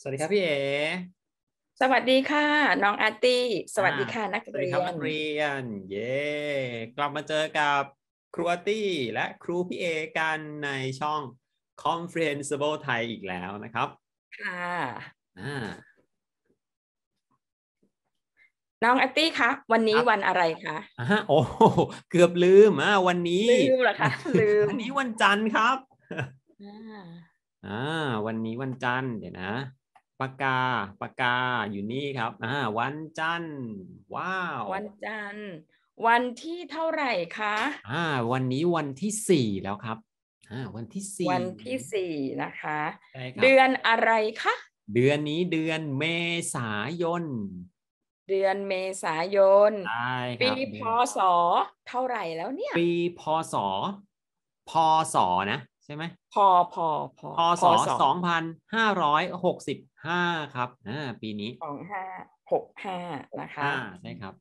สวัสดีครับพี่เอ สวัสดีค่ะ น้องอาร์ตี้ สวัสดีค่ะนักเรียนครับนักเรียน เย่กลับมาเจอกับครูอาร์ตี้ และครูพี่เอกันในช่อง Comprehensible ไทยอีกแล้วนะครับ ค่ะน้องอาร์ตี้คะวันนี้วันอะไรคะอ่ะโอ้เกือบลืมอ่ะวันนี้ลืมเหรอคะลืมวันนี้วันจันทร์ครับ อ่าวันนี้วันจันทร์เดี๋ยวนะปากกาปากกาอยู่นี่ครับอ่าวันจันทร์ว้าว วันจันทร์วันที่เท่าไหร่คะ อ่า วันนี้วันที่สี่แล้วครับ อ่า วันที่สี่ วันที่สี่นะคะคเดือนอะไรคะ เดือนนี้เดือนเมษายน เดือนเมษายน ปีพศเท่าไหร่แล้วเนี่ย ปีพศพศนะใช่ไหมพอพอ พอพศสองพันห้าร้อยหกสิบห้าครับอ่าปีนี้ สองห้าหกห้านะคะใช่ครับ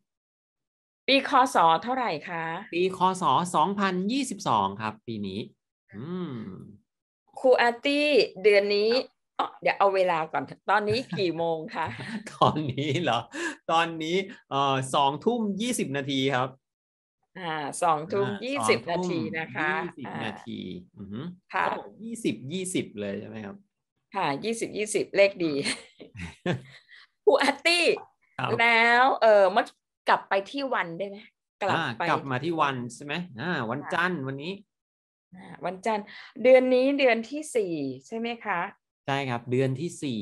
ปีคศเท่าไหร่คะ ปีคศสองพันยี่สิบสองครับปีนี้ อืมครูอาร์ตี้เดือนนี้ เดี๋ยวเอาเวลาก่อนตอนนี้กี่โมงคะ ตอนนี้เหรอ ตอนนี้เอ่อสองทุ่มยี่สิบนาทีครับอ่าสองทุ่มยี่สิบนาทีนะคะยี่สิบนาทีค่ะยี่สิบยี่สิบเลยใช่ไหมครับ ค่ะยี่สิบยี่สิบเลขดีคู้อาตตี้แล้ว เออเมื่อกลับไปที่วันได้ไหมกลับไปกลับมาที่วันใช่ไหมอ่าวันจันทร์วันนี้วันจันทร์เดือนนี้เดือนที่สี่ใช่ไหมคะ ใช่ครับ เดือนที่สี่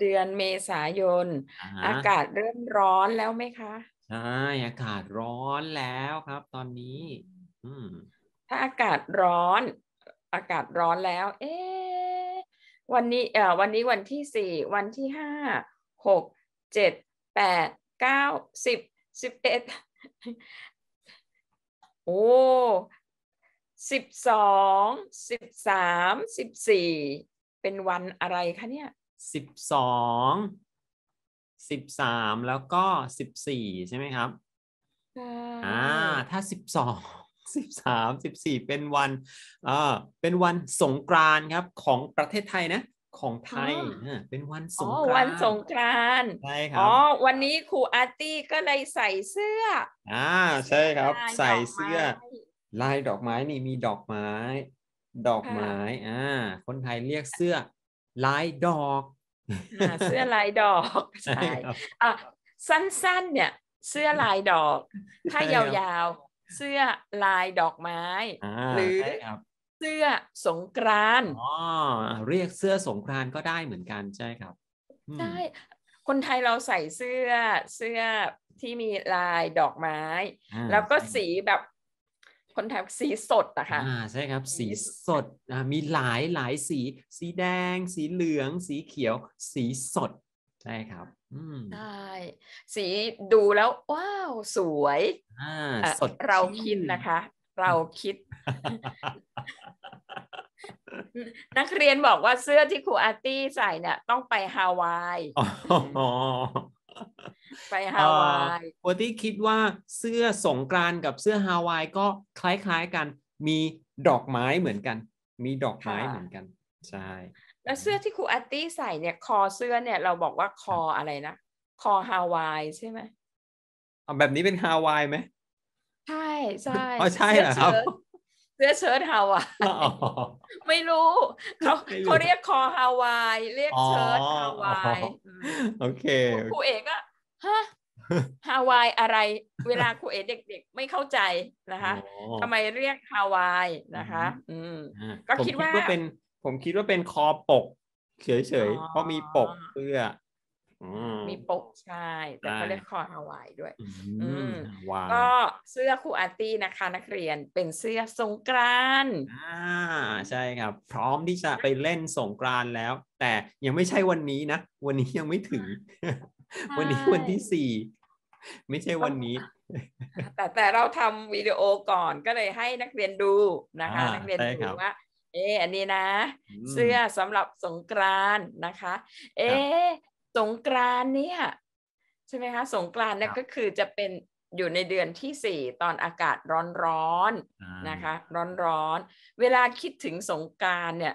เดือนเมษายน อากาศเริ่มร้อนแล้วไหมคะช่อากาศร้อนแล้วครับตอนนี้ถ้าอากาศร้อนอากาศร้อนแล้ว เอ๊ะวันนี้เอ่อวันนี้วันที่สี่วันที่ห้าหกเจ็ดแปดเก้าสิบสิบเอ็ดโอ้สิบสองสิบสามสิบสี่เป็นวันอะไรคะเนี่ยสิบสองสิบสามแล้วก็สิบสี่ ใช่ไหมครับอ่าถ้าสิบสองสิบสามสิบสี่เป็นวันเอ่อเป็นวันสงกรานครับของประเทศไทยนะ ของไทย เป็นวันสงกรานวันสงกรานใช่ครับ อ๋อวันนี้ครูอาร์ตี้ก็เลยใส่เสื้อ อ่าใช่ครับ ใส่เสื้อ ลายดอกไม้นี่มีดอกไม้ ดอกไม้ อ่าคนไทยเรียกเสื้อลายดอกเสื้อลายดอกใช่ อ่ะสั้นๆเนี่ยเสื้อลายดอก ถ้ายาวๆเสื้อลายดอกไม้หรือเสื้อสงกรานอ๋อเรียกเสื้อสงกรานก็ได้เหมือนกันใช่ครับใช่คนไทยเราใส่เสื้อเสื้อที่มีลายดอกไม้ แล้วก็สีแบบคอนแทคสีสดนะคะอ่า ใช่ครับ สีสดอ่ามีหลายหลายสี สีแดง สีเหลือง สีเขียว สีสด ใช่ครับใช่สีดูแล้วว้าว สวยอ่าสดเราคิดนะคะ เราคิด นักเรียนบอกว่าเสื้อที่ครูอาร์ตี้ใส่เนี่ย ต้องไปฮาวายไปฮาวายวันที่คิดว่าเสื้อสงกรานกับเสื้อฮาวายก็คล้ายๆกัน มีดอกไม้เหมือนกัน มีดอกไม้เหมือนกัน ใช่ แล้วเสื้อที่ครูอัตตี้ใส่เนี่ยคอเสื้อเนี่ยเราบอกว่าคออะไรนะ คอฮาวายใช่ไหมแบบนี้เป็นฮาวายไหม ใช่ ใช่อ๋อใช่เหรอครับสื้อเชิ้ตฮาวายไม่รู้เขาเขาเรียกคอฮาวาย เรียกเชิ้ตฮาวาย โอเค ครูเอกอะฮะ ฮาวายอะไร เวลาครูเอกเด็กๆ ไม่เข้าใจนะคะทำไมเรียกฮาวายนะคะ อืมก็คิดว่าเป็น ผมคิดว่าเป็นคอปก เฉยๆเพราะมีปกเสื้อมีปกใช่แต่เขาเรียกคอฮาวายด้วยก็เสื้อครูอาร์ตี้นะคะ นักเรียนเป็นเสื้อสงกรานอ่า ใช่ครับ พร้อมที่จะไปเล่นสงกรานแล้ว แต่ยังไม่ใช่วันนี้นะ วันนี้ยังไม่ถึง วันนี้วันที่สี่ไม่ใช่วันนี้ แต่ แต่เราทำวิดีโอก่อนก็เลยให้นักเรียนดูนะคะ นักเรียนดูว่าเอออันนี้นะ เสื้อสำหรับสงกรานนะคะ เอสงกรานเนี่ยใช่ไหมคะสงกรานเนี่ยก็คือจะเป็นอยู่ในเดือนที่สี่ตอนอากาศร้อนๆนะคะ ร้อน ๆ เวลาคิดถึงสงกรานเนี่ย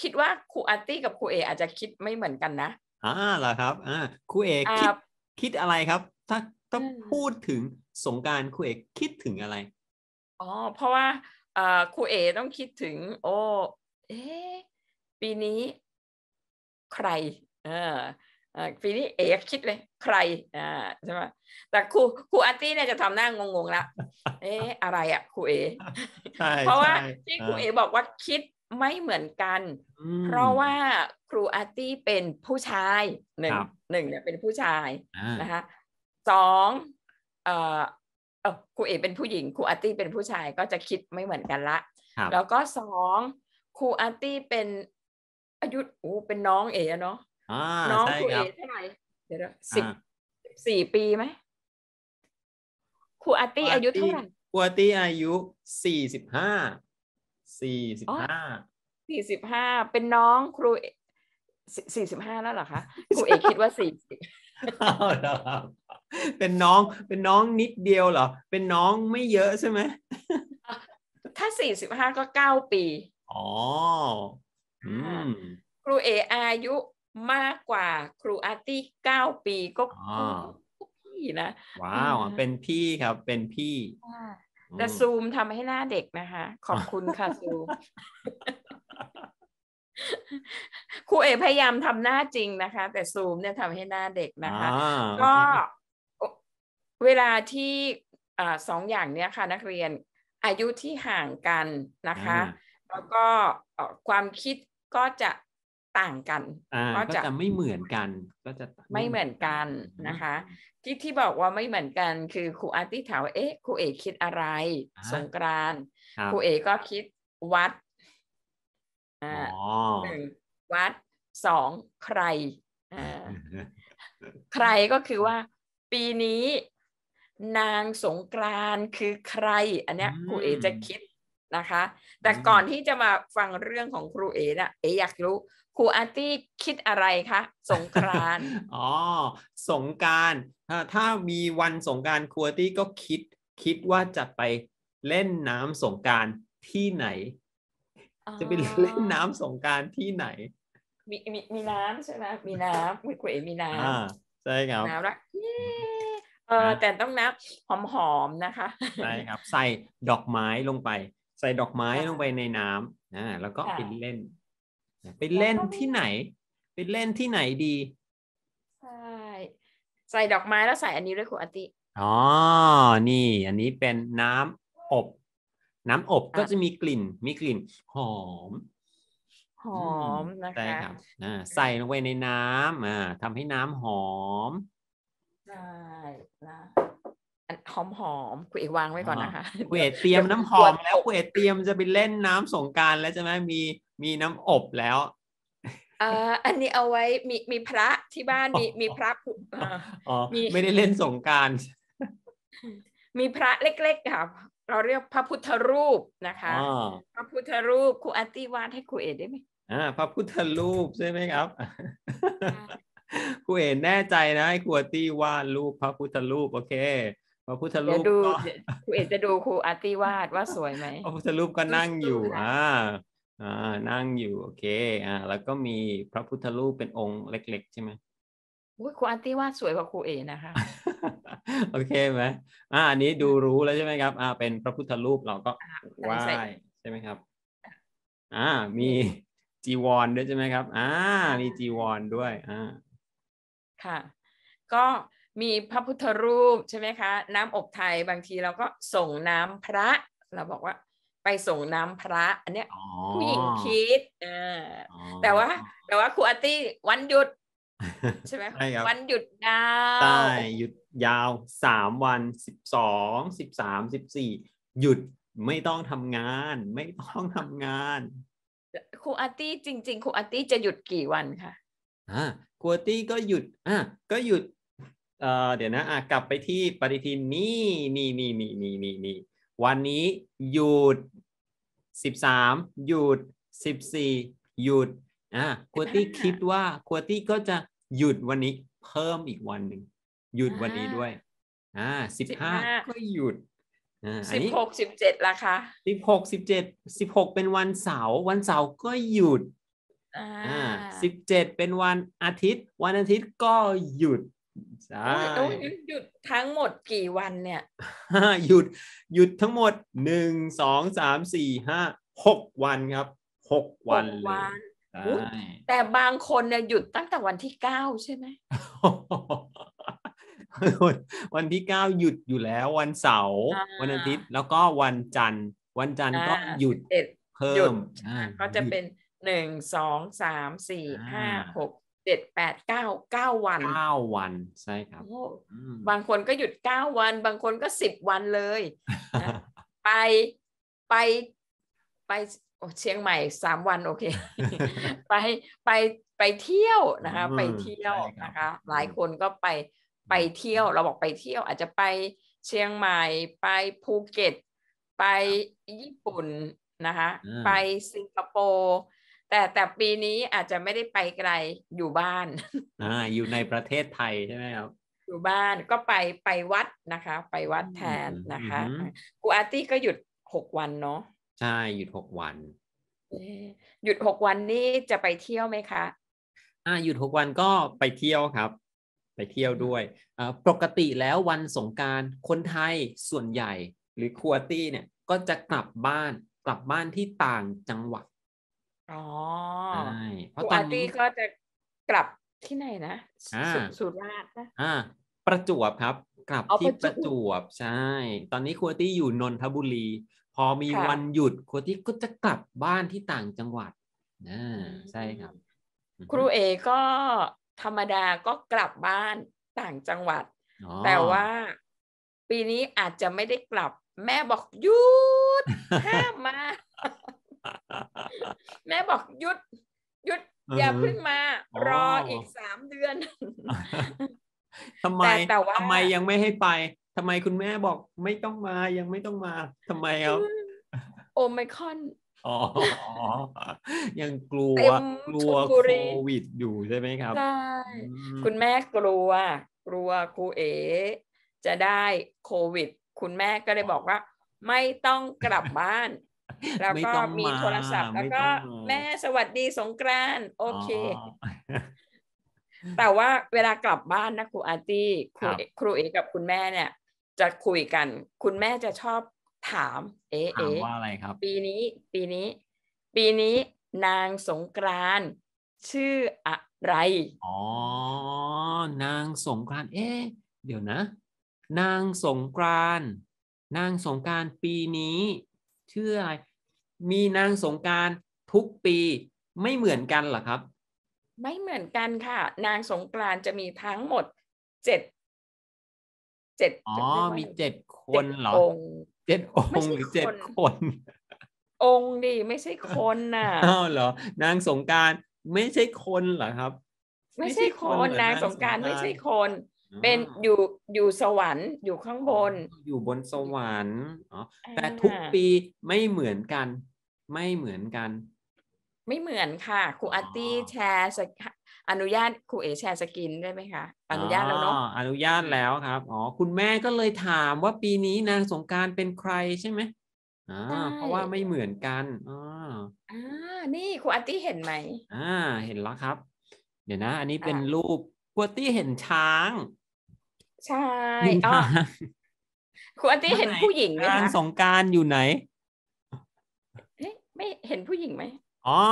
คิดว่าครูอาร์ตี้กับครูเออาจจะคิดไม่เหมือนกันนะอ่าเหรอครับอ่าครูเอคิดคิดอะไรครับ ถ้าต้องพูดถึงสงการครูเอกคิดถึงอะไรอ๋อเพราะว่าครูเอ ต้องคิดถึง โอ้เอ๊ปีนี้ ใครปีนี้เอ๋คิดเลยใครอ่าใช่ไหมแต่ครูครูอาร์ตี้เนี่ยจะทำหน้างงๆแล้วเอ๊ะอะไรอ่ะครูเอ เพราะว่าที่ครูเอบอกว่าคิดไม่เหมือนกัน เพราะว่าครูอาร์ตี้เป็นผู้ชายหนึ่งหนึ่งเนี่ยเป็นผู้ชายนะคะสองเออเออครูเอเป็นผู้หญิง ครูอาร์ตี้เป็นผู้ชายก็จะคิดไม่เหมือนกันละแล้วก็สองครูอาร์ตี้เป็นอายุโอ้เป็นน้องเอ๋เนาะน้องครูเอเท่าไหร่สิบสี่ปีไหม ครูอาร์ตี้อายุเท่าไหร่ครูอาตี้อายุสี่สิบห้าสี่สิบห้าสี่สิบห้าเป็นน้องครูสี่สิบห้าแล้วเหรอคะ ครูเอคิดว่าสี่สิบเป็นน้องเป็นน้องนิดเดียวเหรอ เป็นน้องไม่เยอะใช่ไหมถ้าสี่สิบห้าก็เก้าปี อ๋อครูเออายุมากกว่าครูอาร์ตี้เก้าปีก็พี่นะว้าวเป็นพี่ครับ เป็นพี่แต่ซูมทำให้หน้าเด็กนะคะ ขอบคุณค่ะซูมครูเอพยายามทำหน้าจริงนะคะ แต่ซูมเนี่ยทำให้หน้าเด็กนะคะก็เวลาที่สองอย่างเนี้ยค่ะ นักเรียน อายุที่ห่างกันนะคะ แล้วก็ความคิดก็จะต่างกันก็จะไม่เหมือนกัน ก็จะไม่เหมือนกันนะคะที่ที่บอกว่าไม่เหมือนกันคือครูอาร์ตี้ถามเอ๊ะครูเอกคิดอะไร สงกรานครูเอกก็คิดวัดหนึ่งวัดสองใครใครก็คือว่า ปีนี้ นางสงกรานคือใครอันเนี้ยครูเอจะคิดนะคะ แต่ก่อนที่จะมาฟังเรื่องของครูเอนะเออยากรู้ครูอาร์ตี้คิดอะไรคะสงกรานอ๋อสงการถ้ามีวันสงการครูอาร์ตี้ก็คิดคิดว่าจะไปเล่นน้ำสงการที่ไหน จะไปเล่นน้ำสงการที่ไหน มีมีมีน้ำใช่ไหมมีน้ำคุยคุยมีน้ำใช่ครับน้ำละเออแต่ต้องน้ำหอมๆนะคะใช่ครับใส่ดอกไม้ลงไป ใส่ดอกไม้ลงไปในน้ำนะแล้วก็ไปเล่นไปเล่นที่ไหน ไปเล่นที่ไหนดีใช่ใส่ดอกไม้แล้วใส่อันนี้ด้วยครูอติอ๋อนี่ อันนี้เป็นน้ำอบ น้ำอบก็จะมีกลิ่น มีกลิ่นหอม หอมนะคะใช่ครับใส่ลงไปในน้ำอ่าทำให้น้ำหอมใช่นะหอมหอมคุกวางไว้ก่อนนะคะคุณเอกเตรียมน้ำหอมแล้วคุณเอกเตรียมจะไปเล่นน้ำสงการแล้วใช่ไหมมีมีน้ำอบแล้ว อ่า อันนี้เอาไว้มีมีพระที่บ้านมีมีพระผอ๋อ ไม่ได้เล่นสงการ มีพระเล็ก ๆค่ะเราเรียกพระพุทธรูปนะคะ พระพุทธรูปครูอารตีวาดให้คุณเอกได้ไหมอ่า พระพุทธรูปใช่ไหมครับคุณเอกแน่ใจนะให้ครูอารตีวาดรูปพระพุทธรูปโอเคพระพุทธรูปครูเอกจะดูครูอาร์ตี้วาดว่าสวยไหมพระพุทธรูปก็นั่งอยู่ อ่า อ่า นั่งอยู่ โอเค อ่า แล้วก็มีพระพุทธรูปเป็นองค์เล็ก ๆ ใช่ไหมครูอาร์ตี้วาดสวยกว่าครูเอนะคะ โอเคไหมอ่าอันนี้ดูรู้แล้วใช่ไหมครับ อ่าเป็นพระพุทธรูปเราก็ไหว้ใช่ไหมครับ อ่า มีจีวรด้วยใช่ไหมครับ อ่ามีจีวรด้วยอ่าค่ะ ก็มีพระพุทธรูปใช่ไหมคะ น้ำอบไทยบางทีเราก็ส่งน้ำพระ เราบอกว่า ไปส่งน้ำพระ อันเนี้ยผู้หญิงคิดอแต่ว่า แต่ว่าครูอาตี้วันหยุดใช่ไหมวันหยุดยาวใช่หยุดยาวสามวัน สิบสอง สิบสาม สิบสี่หยุดไม่ต้องทำงาน ไม่ต้องทำงาน ครูอาตี้จริง ๆครูอาตี้จะหยุดกี่วันคะอ่าครูอาตี้ก็หยุดอ่าก็หยุดเอ่อเดี๋ยวนะอ่ะกลับไปที่ปฏิทินนี่นี่นี่นี่นี่นี่นี่วันนี้หยุดสิบสามหยุดสิบสี่หยุดอ่ะควตี้คิดว่าควตี้ก็จะหยุดวันนี้เพิ่มอีกวันหนึ่งหยุดวันนี้ด้วยอ่าสิบห้าก็หยุดสิบหกสิบเจ็ดละคะสิบหกสิบเจ็ดสิบหกเป็นวันเสาร์วันเสาร์ก็หยุดอ่าสิบเจ็ดเป็นวันอาทิตย์ วันอาทิตย์ก็หยุดใช่้หยุดทั้งหมดกี่วันเนี่ย หยุดหยุดทั้งหมดหนึ่งสองสามสี่ห้าหกวันครับหกวัน เลยแต่บางคนเนี่ยหยุดตั้งแต่วันที่เก้าใช่ไหม วันที่เก้าหยุดอยู่แล้ววันเสาร์วันอาทิตย์แล้วก็วันจันทร์ วันจันทร์ก็หยุดเพิ่มก็จะเป็นหนึ่งสองสามสี่ห้าหกเจ็ดแปดเก้าเก้าวันเก้าวันใช่ครับบางคนก็หยุดเก้าวัน บางคนก็สิบวันเลยนะไปไปไปโอเชียงใหม่สามวัน โอเคไปไปไปเที่ยวนะคะไปเที่ยวนะคะหลายคนก็ไป ไปเที่ยวเราบอกไปเที่ยวอาจจะไปเชียงใหม่ ไปภูเก็ตไปญี่ปุ่นนะคะไปสิงคโปร์แต่แต่ปีนี้อาจจะไม่ได้ไปไกลอยู่บ้าน อ่า อยู่ในประเทศไทยใช่ไหมครับ อยู่บ้านก็ไปไปวัดนะคะ ไปวัดแทนนะคะ กูอาร์ตี้ก็หยุดหกวันเนาะ ใช่หยุดหกวัน หยุดหกวันนี่จะไปเที่ยวไหมคะ อ่าหยุดหกวันก็ไปเที่ยวครับ ไปเที่ยวด้วยอ่าปกติแล้ววันสงการคนไทยส่วนใหญ่หรือคัวตี้เนี่ยก็จะกลับบ้านกลับบ้านที่ต่างจังหวัดอ๋อใช่เพราะตอนนี้ก็จะกลับที่ไหนนะสุราษฎร์นะอ่าประจวบครับ กลับที่ประจวบ ใช่ ตอนนี้ครัวตี้อยู่นนทบุรี พอมีวันหยุดครัวตี้ก็จะกลับบ้านที่ต่างจังหวัดนะใช่ครับ ครูเอก็ธรรมดาก็กลับบ้านต่างจังหวัดแต่ว่าปีนี้อาจจะไม่ได้กลับ แม่บอกหยุดห้ามมาแม่บอกหยุดหยุด อย่าพึ่งมา รออีกสามเดือนทำไมทำไมยังไม่ให้ไปทำไมคุณแม่บอกไม่ต้องมายังไม่ต้องมาทำไมครับโอไมคอนอ๋อยังกลัว กลัวโควิดอยู่ใช่ไหมครับใช่คุณแม่กลัว กลัวครูเอจะได้โควิด คุณแม่ก็เลยบอกว่า ไม่ต้องกลับบ้านแล้วก็มีโทรศัพท์แล้วก็แม่สวัสดีสงกรานโอเค แต่ว่าเวลากลับบ้านนะครูอาร์ตี้ครูครูเอกับคุณแม่เนี่ย จะคุยกัน คุณแม่จะชอบถาม เอ๋เอว่าอะไรครับปีนี้ปีนี้ ปีนี้ นางสงกรานชื่ออะไรอ๋อนางสงกรานเอ๊เดี๋ยวนะ นางสงกรานนางสงการปีนี้ชื่ออะไรมีนางสงการทุกปีไม่เหมือนกันเหรอครับ ไม่เหมือนกันค่ะ นางสงกรานจะมีทั้งหมดเจ็ดเจ็ดอ๋อมีเจ็ดคนเหรอเจ็ดองค์หรือเจ็ดคน องค์ดิไม่ใช่คนน่ะอ้าวเหรอนางสงการไม่ใช่คนเหรอครับ ไม่ใช่คนนางสงการไม่ใช่คน เป็นอยู่อยู่สวรรค์อยู่ข้างบน อยู่บนสวรรค์อ๋อแต่ทุกปีไม่เหมือนกันไม่เหมือนกัน ไม่เหมือนค่ะครูอาร์ตี้แชร์ อนุญาตครูเอ แชร์สกินได้ไหมคะอนุญาตแล้วเนาะอนุญาตแล้วครับอ๋อ คุณแม่ก็เลยถามว่าปีนี้นางสงการเป็นใครใช่ไหมอ่าเพราะว่าไม่เหมือนกันอ๋ออ่นี่ครูอาร์ตี้เห็นไหมอ่า เห็นแล้วครับ เดี๋ยวนะ อันนี้เป็นรูปครูอาร์ตี้เห็นช้าง ใช่อ๋อครูอาร์ตี้เห็นผู้หญิงไหมสงการอยู่ไหนไม่เห็นผู้หญิงไหมอ๋อ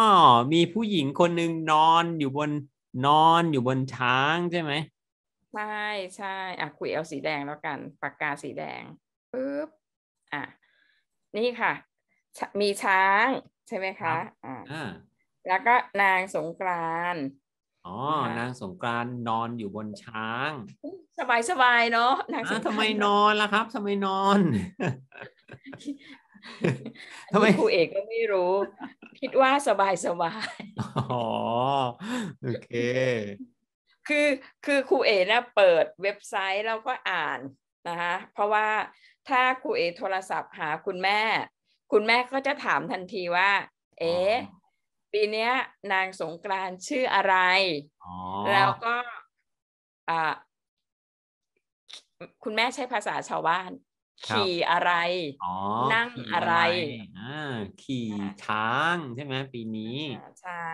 มีผู้หญิงคนหนึ่งนอนอยู่บนนอนอยู่บนช้างใช่ไหมใช่ ใช่ อ่ะคุยเอาสีแดงแล้วกัน ปากกาสีแดง ปึ๊บ อ่ะ นี่ค่ะ มีช้าง ใช่ไหมคะ อ่า แล้วก็นางสงกรานอ๋อ นางสงกรานนอนอยู่บนช้าง สบายสบายเนาะนางสงกรานทำไมนอนล่ะครับทำไมนอนทำไมครูเอกก็ไม่รู้ คิดว่าสบายสบาย อ๋อ โอเค คือคือครูเอกนะเปิดเว็บไซต์แล้วก็อ่านนะคะเพราะว่าถ้าครูเอกโทรศัพท์หาคุณแม่ คุณแม่ก็จะถามทันทีว่า เอ๊ปีเนี้ย นางสงกรานชื่ออะไร แล้วก็คุณแม่ใช้ภาษาชาวบ้านขี่อะไรนั่งอะไรขี่ช้างใช่ไหมปีนี้ใช่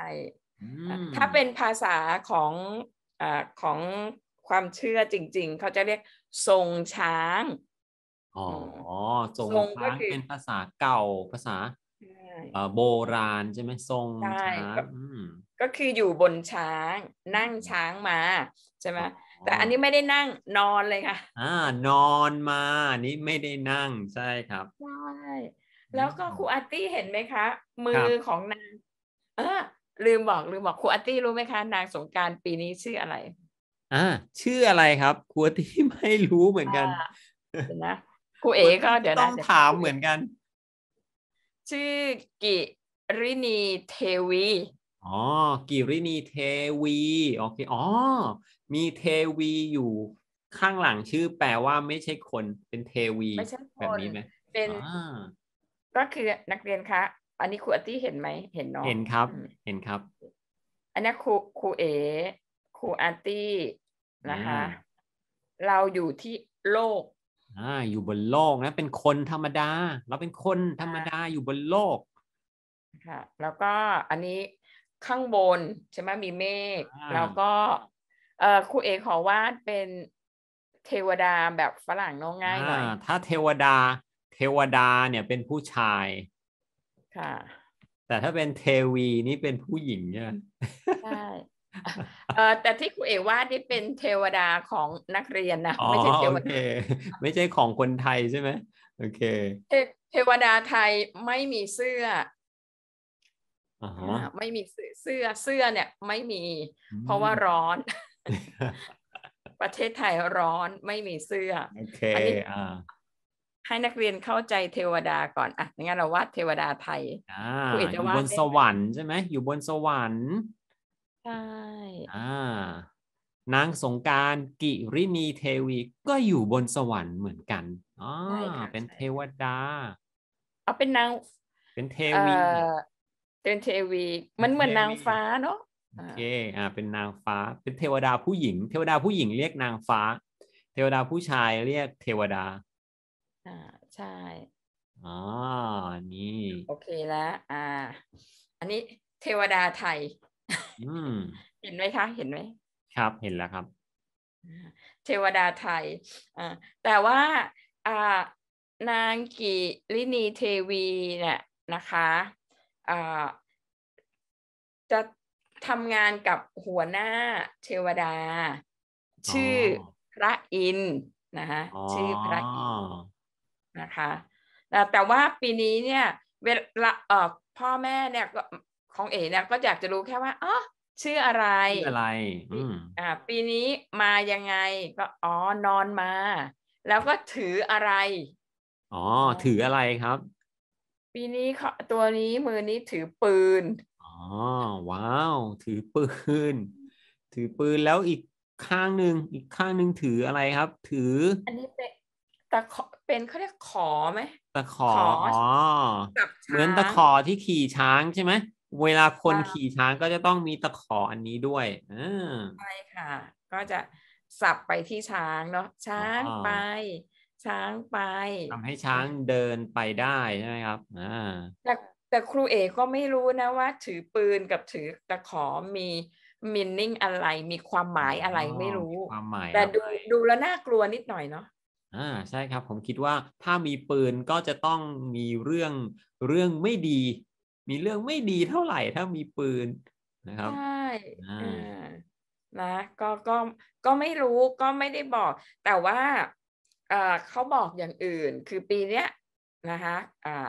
ถ้าเป็นภาษาของอของความเชื่อจริงๆ เขาจะเรียกทรงช้าง อ๋อทรงช้างเป็นภาษาเก่าภาษาโบราณใช่ไหมทรงช้างก็คืออยู่บนช้าง นั่งช้างมาใช่ไหมแต่อันนี้ไม่ได้นั่งนอนเลยค่ะอ่านอนมาอันนี้ไม่ได้นั่งใช่ครับใช่แล้วก็ครูอาร์ตี้เห็นไหมคะ มือของนางเออลืมบอกลืมบอกครูอาร์ตี้รู้ไหมคะนางสงการปีนี้ชื่ออะไร อ่า ชื่ออะไรครับ ครูอาร์ตี้ไม่รู้เหมือนกันนะครูเอก็เดี๋ยวนะต้องถามเหมือนกัน ชื่อกิรินีเทวี อ๋อ กิรินีเทวีโอเค อ๋อมีเทวีอยู่ข้างหลังชื่อ แปลว่าไม่ใช่คนเป็นเทวีไม่ใช่คนแบบนี้ไหมเป็นก็คือนักเรียนคะอันนี้ครูอตี้เห็นไหมเห็นเนาะเห็นครับ เห็นครับ อันนี้ครูครูเอครูอัตตี้ นะคะ เราอยู่ที่โลก อ่า อยู่บนโลกนะ เป็นคนธรรมดา เราเป็นคนธรรมดาอยู่บนโลก ค่ะ แล้วก็อันนี้ข้างบน ใช่ไหมมีเมฆแล้วก็เออครูเอกขอวาดเป็นเทวดาแบบฝรั่งน้องง่ายหน่อยถ้าเทวดาเทวดาเนี่ยเป็นผู้ชาย ค่ะ แต่ถ้าเป็นเทวีนี่เป็นผู้หญิงใช่ไหมใช่ เออแต่ที่ครูเอกวาดนี่เป็นเทวดาของนักเรียนนะไม่ใช่เทวดาไม่ใช่ของคนไทยใช่ไหมโอเคเทวดาไทยไม่มีเสื้อไม่มีเสื้อเสื้อเนี่ยไม่มี เพราะว่าร้อนประเทศไทยร้อนไม่มีเสื้อโอเคอ่าให้นักเรียนเข้าใจเทวดาก่อนอ่ะงั้นเราวาดเทวดาไทยอ่าอยู่บนสวรรค์ใช่ไหม อยู่บนสวรรค์ ใช่อ่า นางสงการกิริมีเทวีก็อยู่บนสวรรค์เหมือนกันอ๋อเป็นเทวดาเอาเป็นนาง เป็นเทวี เป็นเทวี มันเหมือนนางฟ้าเนาะโอเค อ่า เป็นนางฟ้า เป็นเทวดาผู้หญิง เทวดาผู้หญิงเรียกนางฟ้า เทวดาผู้ชายเรียกเทวดา อ่า ใช่ อ๋อ นี่ โอเคแล้ว อ่า อันนี้ เทวดาไทย อืมเห็นไหมคะ เห็นไหม ครับ เห็นแล้วครับ เทวดาไทย อ่า แต่ว่า อ่า นางกิลินีเทวีเนี่ยนะคะ อ่าจะทำงานกับหัวหน้าเทวดา ชื่อ พระอินนะคะชื่อพระอินนะคะแต่ว่าปีนี้เนี่ยเวลาเออพ่อแม่เนี่ย ของเอ๋เนี่ย ก็อยากจะรู้แค่ว่าอ๋อ ชื่ออะไรชื่ออะไรอ่า ปีนี้มายังไงก็อ๋อนอนมา แล้วก็ถืออะไร อ๋อ ถืออะไรครับ ปีนี้เขาตัวนี้มือนี้ถือปืนออ๋ว้าว ถือปืนถือปืนแล้วอีกข้างหนึ่งอีกข้างหนึ่งถืออะไรครับ ถือ อันนี้เป็นตะขอเป็นเขาเรียกขอไหมตะขออ๋อเหมือนตะขอที่ขี่ช้างใช่ไหมเวลาคนขี่ช้างก็จะต้องมีตะขออันนี้ด้วยอ่าใช่ค่ะ ก็จะสับไปที่ช้างเนาะช้างไปช้างไป ทำให้ช้างเดินไปได้ใช่ไหมครับอ่าแตแต่ครูเอกก็ไม่รู้นะว่าถือปืนกับถือตะขอมีมินนิ่งอะไรมีความหมายอะไรไม่รู้ความหมายแต่ดูดูแล้วน่ากลัวนิดหน่อยเนาะอ่า ใช่ครับผมคิดว่า ถ้ามีปืนก็จะต้องมีเรื่องเรื่องไม่ดี มีเรื่องไม่ดีเท่าไหร่ ถ้ามีปืนนะครับใช่นะก็ก็ก็ไม่รู้ก็ไม่ได้บอก แต่ว่าเเขาบอกอย่างอื่น คือปีเนี้ยนะคะอ่า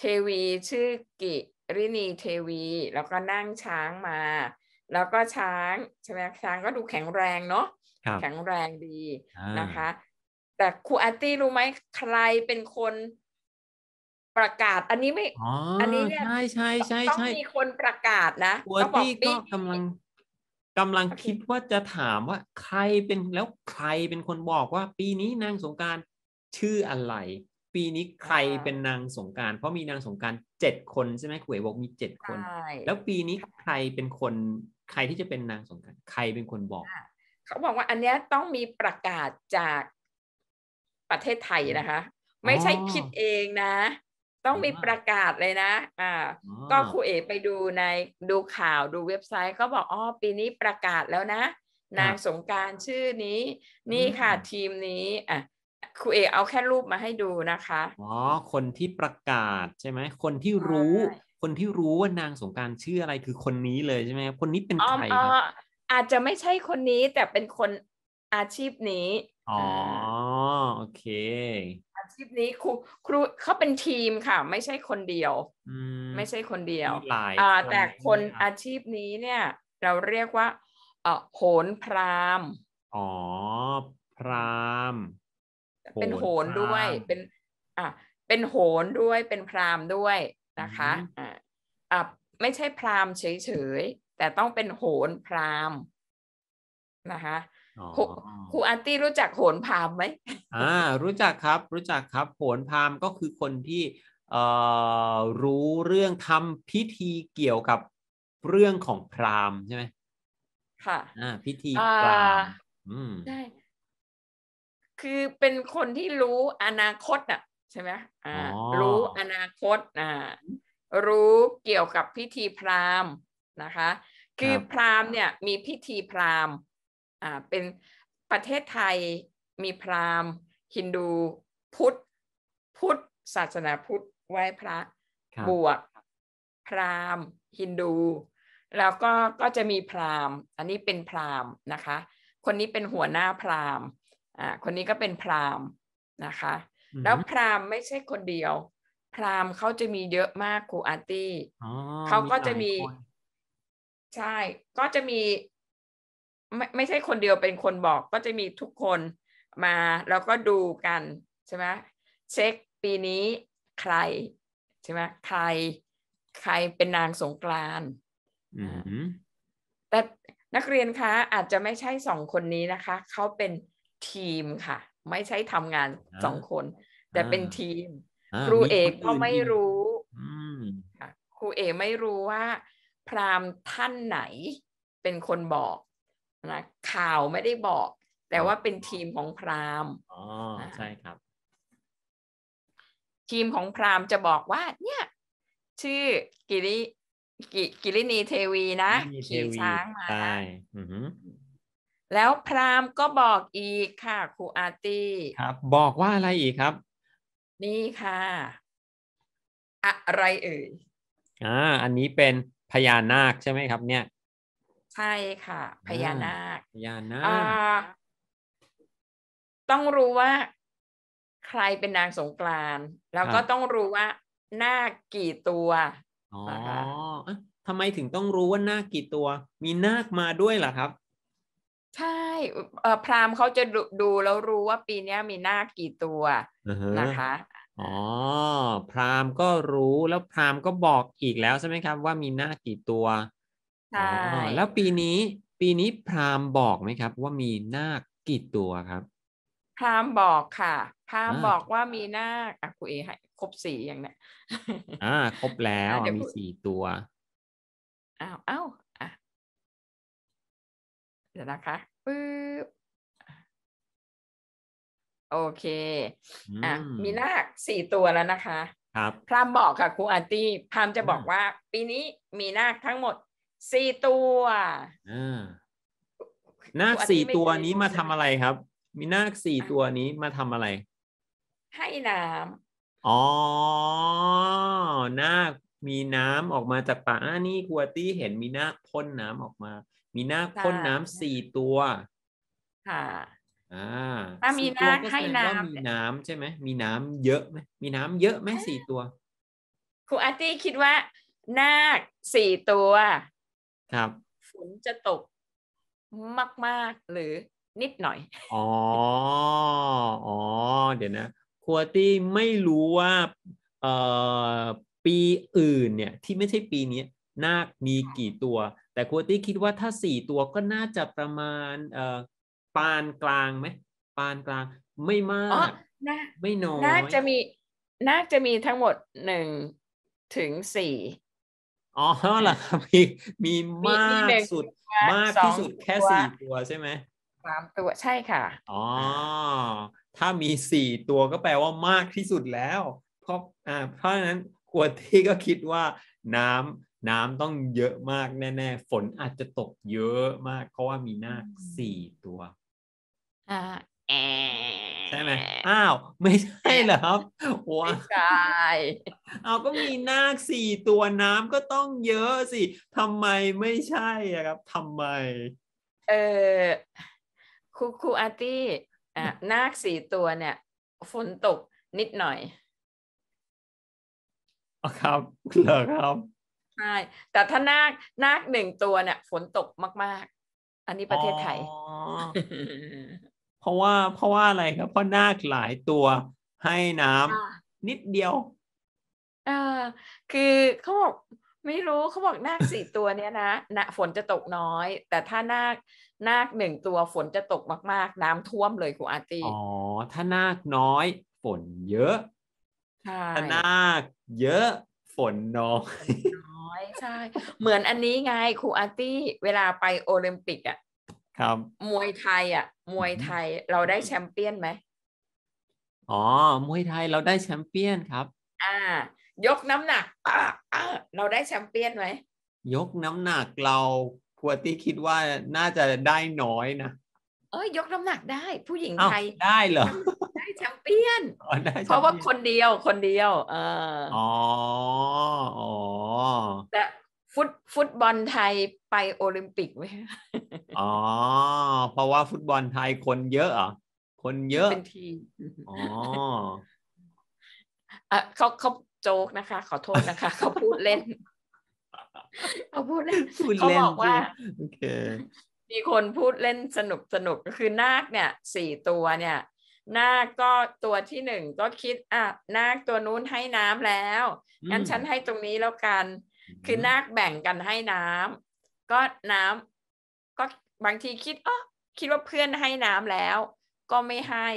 เทวีชื่อกิรินีเทวี แล้วก็นั่งช้างมาแล้วก็ช้างใช่ไหมช้างก็ดูแข็งแรงเนาะแข็งแรงดีนะคะ แต่ครูอาร์ตี้รู้ไหมใครเป็นคนประกาศ อันนี้ไม่อันนี้เนี่ยใช่ใช่ใช่ต้องมีคนประกาศนะครูอาร์ตี้ก็กำลังกำลังคิดว่าจะถามว่าใครเป็นแล้วใครเป็นคนบอกว่า ปีนี้นางสงการชื่ออะไรปีนี้ใครเป็นนางสงการ เพราะมีนางสงการเจ็ดคนใช่ไหมคุยบอกมีเจ็ดคน แล้วปีนี้ใครเป็นคนใครที่จะเป็นนางสงการใครเป็นคนบอก เขาบอกว่าอันนี้ต้องมีประกาศจากประเทศไทยนะคะ ไม่ใช่คิดเองนะ ต้องมีประกาศเลยนะ อ่า ก็ครูเอไปดูในดูข่าวดูเว็บไซต์เขาบอกอ๋อปีนี้ประกาศแล้วนะ นางสงการชื่อนี้ นี่ค่ะทีมนี้ อ่ะครูเอกเอาแค่รูปมาให้ดูนะคะอ๋อคนที่ประกาศใช่ไหม คนที่รู้ คนที่รู้ว่านางสงการชื่ออะไรคือคนนี้เลยใช่ไหมคนนี้เป็นใครครับอ๋ออาจจะไม่ใช่คนนี้ แต่เป็นคนอาชีพนี้อ๋อโอเค อาชีพนี้ครูครูเขาเป็นทีมค่ะ ไม่ใช่คนเดียวไม่ใช่คนเดียวหลายแต่คนอาชีพนี้เนี่ย เราเรียกว่าเออโหนพรามอ๋อพรามเป็นโหนด้วยเป็นอ่ะเป็นโหนด้วยเป็นพราหมณ์ด้วยนะคะอ่าอ่ะไม่ใช่พราหมณ์เฉยๆแต่ต้องเป็นโหนพราหมณ์นะคะครูอาร์ตี้รู้จักโหนพรามไหมอ่า รู้จักครับรู้จักครับ โหนพรามก็คือคนที่เอ่อรู้เรื่องทำพิธีเกี่ยวกับเรื่องของพราหมณ์ใช่ไหมค่ะ อ่าพิธีพราหมณ์ใช่คือเป็นคนที่รู้อนาคตอ่ะ ใช่ไหมอ่ารู้อนาคตอ่ารู้เกี่ยวกับพิธีพราหมณ์นะคะ คือพราหมณ์เนี่ยมีพิธีพราหมณ์อ่าเป็นประเทศไทยมีพราหมณ์ฮินดูพุทธพุทธศาสนาพุทธไหว้พระบวก พราหมณ์ฮินดู แล้วก็ก็จะมีพราหมณ์ อันนี้เป็นพราหมณ์นะคะ คนนี้เป็นหัวหน้าพราหมณ์อ่าคนนี้ก็เป็นพราหมณ์นะคะ แล้วพราหมณ์ไม่ใช่คนเดียว พราหมณ์เขาจะมีเยอะมากครูอาร์ตี้เขาก็จะมี ใช่ก็จะมี ไม่ไม่ใช่คนเดียวเป็นคนบอกก็จะมีทุกคนมา แล้วก็ดูกัน ใช่ไหมเช็คปีนี้ใครใช่ไหมใคร ใครเป็นนางสงกรานแต่นักเรียนคะอาจจะไม่ใช่สองคนนี้นะคะ เขาเป็นทีมค่ะ ไม่ใช่ทำงานสองคน แต่เป็นทีมครูเอกก็ไม่รู้ครูเอกไม่รู้ว่า พรามท่านไหนเป็นคนบอกนะข่าวไม่ได้บอก แต่ว่าเป็นทีมของพรามอ๋อใช่ครับ ทีมของพรามจะบอกว่า เนี่ย ชื่อกิริกิรินีเทวีนะขี่ช้างมาใช่แล้วพราหมณ์ก็บอกอีกค่ะ ครูอาร์ตี้ครับ บอกว่าอะไรอีกครับ นี่ค่ะ อะไรเอ่ยอ่าอันนี้เป็นพญานาคใช่ไหมครับ เนี่ยใช่ค่ะ พญานาค พญานาคต้องรู้ว่า ใครเป็นนางสงกรานแล้วก็ต้องรู้ว่า นาคกี่ตัวอ๋อทำไมถึงต้องรู้ว่านาคกี่ตัว มีนาคมาด้วยเหรอครับใช่ เออพราหม์เขาจะดูดูแล้วรู้ว่าปีนี้มีนาคกี่ตัวนะคะ อ๋อ พราหม์ก็รู้แล้วพราหม์ก็บอกอีกแล้วใช่ไหมครับว่ามีนาคกี่ตัว ใช่ แล้วปีนี้ ปีนี้พราหม์บอกไหมครับ ว่ามีนาคกี่ตัวครับ พราหม์บอกค่ะ พราหม์บอกว่ามีนาคอ่ะคุยให้ครบสี่อย่างเนี้ยอ่า ครบแล้วมีสี่ตัว อ้าวอ้าวเดี๋ยวนะคะปึ๊บโอเค อ่ะ มีนาคสี่ตัวแล้วนะคะ ครับ พรามบอกค่ะครูอาร์ตี้พรามจะบอกว่า ปีนี้มีนาคทั้งหมดสี่ตัวอนาคสี่ตัวนี้มาทำอะไรครับ มีนาคสี่ตัวนี้มาทำอะไร ให้น้ำอ๋อ นาคมีน้ำออกมาจากปากอ่านี่ครัวตี้เห็นมีหน้าพ่นน้ำออกมา มีหน้าพ่นน้ำสี่ตัว ค่ะ อ่าถ้ามีน้ำให้น้ำมีน้ำใช่ไหม มีน้ำเยอะไหมมีน้ำเยอะไหมสี่ตัว ครูอาร์ตี้คิดว่า นาคสี่ตัว ครับ ฝนจะตกมากมากหรือนิดหน่อย อ๋อ อ๋อ เดี๋ยวนะครัวตี้ไม่รู้ว่า เอ่อปีอื่นเนี่ย ที่ไม่ใช่ปีนี้นาคมีกี่ตัว แต่ครูตี้คิดว่าถ้าสี่ตัวก็น่าจะประมาณเอ่อปานกลางไหมปานกลางไม่มากไม่น้อยนาจะมีนาจะมีทั้งหมดหนึ่งถึงสี่อ๋อเหรอครับมีมีมากสุด มากที่สุดแค่สี่ตัวใช่ไหมสามตัว ใช่ค่ะ อ๋อ ถ้ามีสี่ตัวก็แปลว่ามากที่สุดแล้ว เพราะอ่าเพราะฉะนั้นขวดที่ก็คิดว่าน้ำน้ำต้องเยอะมากแน่ๆฝนอาจจะตกเยอะมากเพราะว่ามีนาคสี่ตัวอ่าแอใช่ไหมอ้าวไม่ใช่เหรอครับว้าใช่เอาก็มีนาคสี่ตัวน้ำก็ต้องเยอะสิทำไมไม่ใช่ครับ ทำไมเออครูครูอาร์ตี้อ่ะนาคสี่ตัวเนี่ย ฝนตกนิดหน่อยอครับเหรอครับใช่แต่ถ้านาคนาคหนึ่งตัวเนี่ย ฝนตกมากๆ อันนี้ประเทศไทยเพราะว่า เพราะว่าอะไรครับเพราะนาคหลายตัวให้น้ำนิดเดียวเออคือเขาบอกไม่รู้เขาบอกนาคสี่ตัวเนี้ยนะนะฝนจะตกน้อย แต่ถ้านาคนาคหนึ่งตัว ฝนจะตกมาก ๆ น้ำท่วมเลยคุณอาตีอ๋อถ้านาคน้อย ฝน เยอะถ้านาคเยอะฝนน้อยน้อยใช่เหมือนอันนี้ไงครูอาร์ตี้เวลาไปโอลิมปิกอ่ะครับ มวยไทยอ่ะ มวยไทยเราได้แชมเปี้ยนไหมอ๋อมวยไทยเราได้แชมเปี้ยนครับอ่ายกน้ำหนักอ่าอ่เราได้แชมเปี้ยนไหมยกน้ำหนักเราครูอาร์ตี้คิดว่าน่าจะได้น้อยนะ เอ้ยยกน้ำหนักได้ ผู้หญิงไทยได้เหรอแชมเปี้ยนเพราะว่าคนเดียว คนเดียว เอออ๋อแต่ฟุตฟุตบอลไทยไปโอลิมปิกไหมอ๋อ เพราะว่าฟุตบอลไทยคนเยอะอ่ะคนเยอะ เป็นทีอ๋อเขาเขาโจกนะคะ ขอโทษนะคะ เขาพูดเล่นเขาพูดเล่นเขาบอกว่า มีคนพูดเล่นสนุกสนุกก็คือนาคเนี่ยสี่ตัวเนี่ยนาคก็ตัวที่หนึ่งก็คิดอ่ะนาคตัวนู้นให้น้ำแล้วงั้นฉันให้ตรงนี้แล้วกัน คือนาคแบ่งกันให้น้ำ ก็น้ำ ก็บางทีคิดอ๋อคิดว่าเพื่อนให้น้ำแล้ว ก็ไม่ให้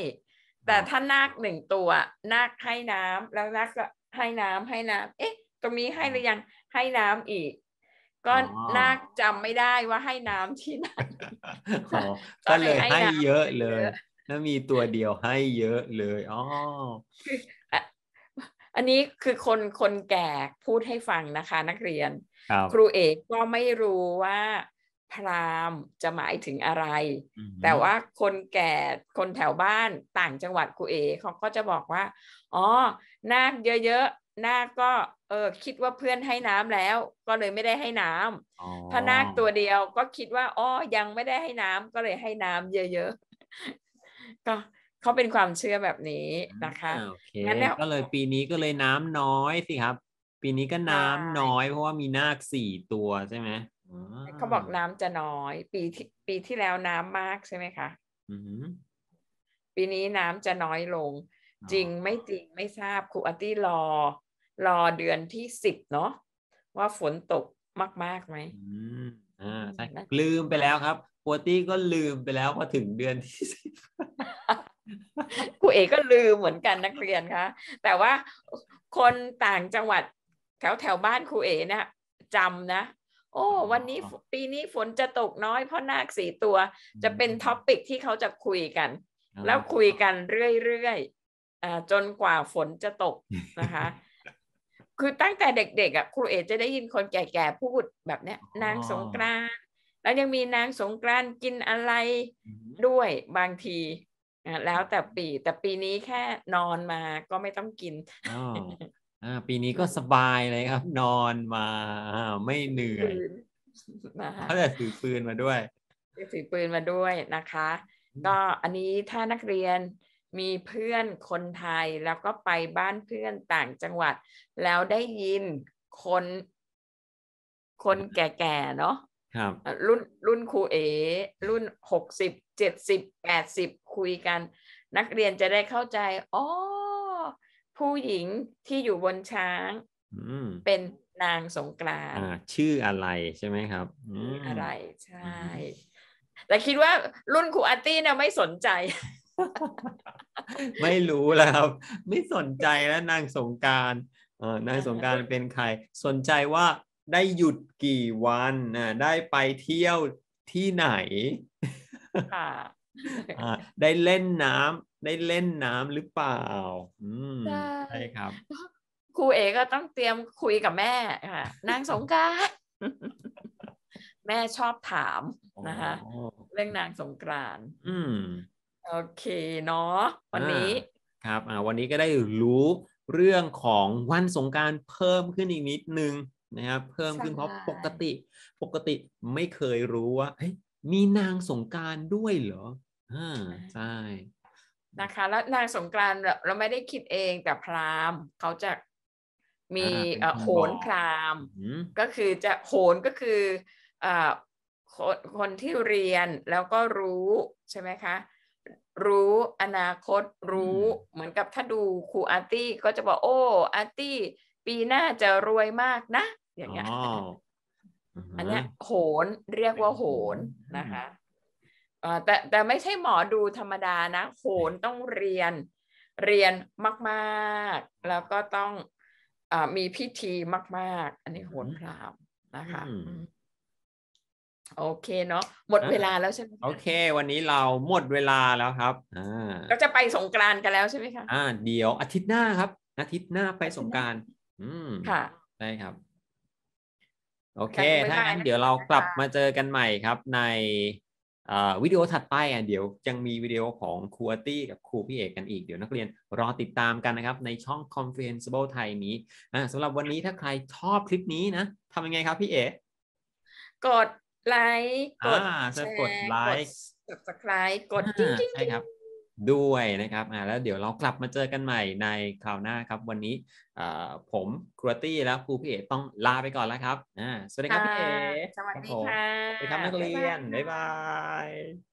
แต่ถ้านาคหนึ่งตัว นาคให้น้ำ แล้วนาคก็ให้น้ำให้น้ำ เอ๊ะตรงนี้ให้หรือยังให้น้ำอีก ก็นาคจำไม่ได้ว่าให้น้ำที่ไหนก็เลยให้เยอะเลยถ้ามีตัวเดียวให้เยอะเลยอ๋ออันนี้คือคนคนแก่พูดให้ฟังนะคะ นักเรียน ครูเอกก็ไม่รู้ว่าพราหมณ์จะหมายถึงอะไร แต่ว่าคนแก่คนแถวบ้านต่างจังหวัดครูเอกเขาก็จะบอกว่า อ๋อ นาคเยอะๆ นาคก็ เออ คิดว่าเพื่อนให้น้ำแล้ว ก็เลยไม่ได้ให้น้ำถ้านาคตัวเดียวก็คิดว่าอ๋อยังไม่ได้ให้น้ำก็เลยให้น้ำเยอะๆก็เขาเป็นความเชื่อแบบนี้นะคะงั้นก็เลย ปีนี้ก็เลยน้ำน้อยสิครับ ปีนี้ก็น้ำน้อยเพราะว่ามีนาคสี่ตัวใช่ไหมเขาบอกน้ำจะน้อย ปีที่ปีที่แล้วน้ำมากใช่ไหมคะปีนี้น้ำจะน้อยลง จริงไม่จริงไม่ทราบครูอัตติรอ รอเดือนที่สิบเนาะว่าฝนตกมากมากไหมอ่าใช่ลืมไปแล้วครับปรตี้ก็ลืมไปแล้วพอถึงเดือนที่สิบครูเอกก็ลืมเหมือนกันนักเรียนคะ แต่ว่าคนต่างจังหวัดแถวแถวบ้านครูเอนะจำนะ โอ้วันนี้ปีนี้ฝนจะตกน้อย เพราะนาคสีตัว จะเป็นท็อปปิกที่เขาจะคุยกัน แล้วคุยกันเรื่อยๆจนกว่าฝนจะตกนะคะ คือตั้งแต่เด็กๆอ่ะครูเอจะได้ยินคนแก่ๆพูดแบบเนี้ยนางสงกรานแล้วยังมีนางสงกรานกินอะไรด้วยบางทีแล้วแต่ปีแต่ปีนี้แค่นอนมาก็ไม่ต้องกินอ๋อปีนี้ก็สบายเลยครับนอนมาไม่เหนื่อยเขาจะถือปืนมาด้วยถือปืนมาด้วยนะคะ ก็อันนี้ถ้านักเรียนมีเพื่อนคนไทยแล้วก็ไปบ้านเพื่อนต่างจังหวัด แล้วได้ยินคน คนแก่ๆเนาะครับรุ่นรุ่นครูเอ รุ่นหกสิบเจ็ดสิบแปดสิบคุยกัน นักเรียนจะได้เข้าใจ อ๋อ ผู้หญิงที่อยู่บนช้างเป็นนางสงกรานชื่ออะไรใช่ไหมครับอะไรใช่ แต่คิดว่ารุ่นครูอาร์ตี้เนี่ยไม่สนใจ ไม่รู้แล้วครับ ไม่สนใจแล้วนางสงการนางสงการเป็นใคร สนใจว่าได้หยุดกี่วันนะได้ไปเที่ยวที่ไหนค่ะได้เล่นน้ำได้เล่นน้ำหรือเปล่า อืมใช่ครับครูเอก็ต้องเตรียมคุยกับแม่ค่ะนางสงการแม่ชอบถามนะคะเรื่องนางสงกรานอืมโอเคเนาะวันนี้ครับ อ่า วันนี้ก็ได้รู้เรื่องของวันสงการเพิ่มขึ้นอีกนิดนึงนะครับเพิ่มขึ้นเพราะปกติปกติไม่เคยรู้ว่ามีนางสงการด้วยเหรออ่าใช่นะคะ แล้วนางสงการเราไม่ได้คิดเอง แต่พราหมณ์เขาจะมีโหนพราหมณ์ก็คือจะโหนก็คือคนคนที่เรียนแล้วก็รู้ใช่ไหมคะ รู้อนาคตรู้ เหมือนกับถ้าดูครูอาร์ตี้ก็จะบอกโอ้อาร์ตี้ปีหน้าจะรวยมากนะอย่างเงี้ยอันเนี้ยโหนเรียกว่าโหนนะคะแต่ แต่ไม่ใช่หมอดูธรรมดานะโหนต้องเรียนเรียนมาก ๆ แล้วก็ต้องอมีพิธีมาก ๆ อันนี้โหนพราบนะคะโอเคเนาะหมดเวลาแล้วใช่ไหมโอเควันนี้เราหมดเวลาแล้วครับ อ่าก็จะไปสงกรานกันแล้วใช่ไหมคะ อ่า เดี๋ยวอาทิตย์หน้าครับ อาทิตย์หน้าไปสงกรานอืมค่ะ ได้ครับโอเค ถ้างั้นเดี๋ยวเรากลับมาเจอกันใหม่ครับ ในวิดีโอถัดไปอ่ะเดี๋ยวยังมีวิดีโอของครูอตี้กับครูพี่เอกกันอีกเดี๋ยวนักเรียนรอติดตามกันนะครับ ในช่อง Comprehensible ไทยนี้สำหรับวันนี้ถ้าใครชอบคลิปนี้นะทำยังไงครับพี่เอกกดไลค์กดแชร์กดไลค์ subscribe กดจริงๆใช่ครับด้วยนะครับอ่าแล้วเดี๋ยวเรากลับมาเจอกันใหม่ในคราวหน้าครับวันนี้ผมครูตี้และครูพี่เอต้องลาไปก่อนแล้วครับอ่าสวัสดีครับพี่เอสวัสดีค่ะสวัสดีครับนักเรียนบ๊ายบาย